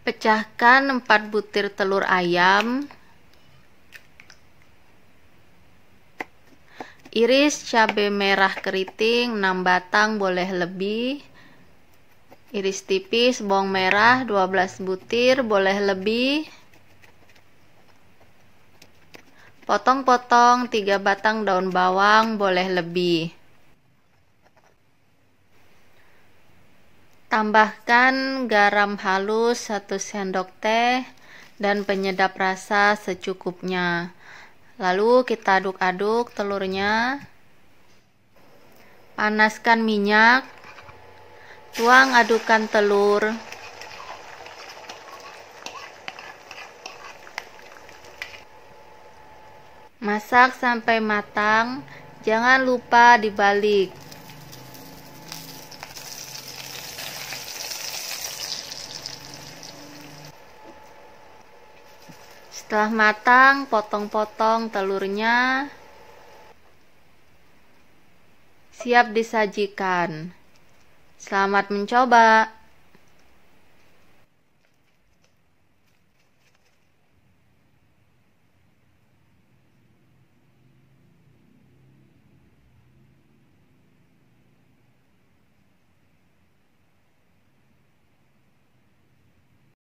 Pecahkan 4 butir telur ayam. Iris cabai merah keriting 6 batang boleh lebih. Iris tipis bawang merah 12 butir boleh lebih. Potong-potong 3 batang daun bawang boleh lebih. Tambahkan garam halus 1 sendok teh dan penyedap rasa secukupnya. Lalu kita aduk-aduk telurnya. Panaskan minyak. Tuang adukan telur. Masak sampai matang, jangan lupa dibalik. Setelah matang, potong-potong telurnya. Siap disajikan. Selamat mencoba!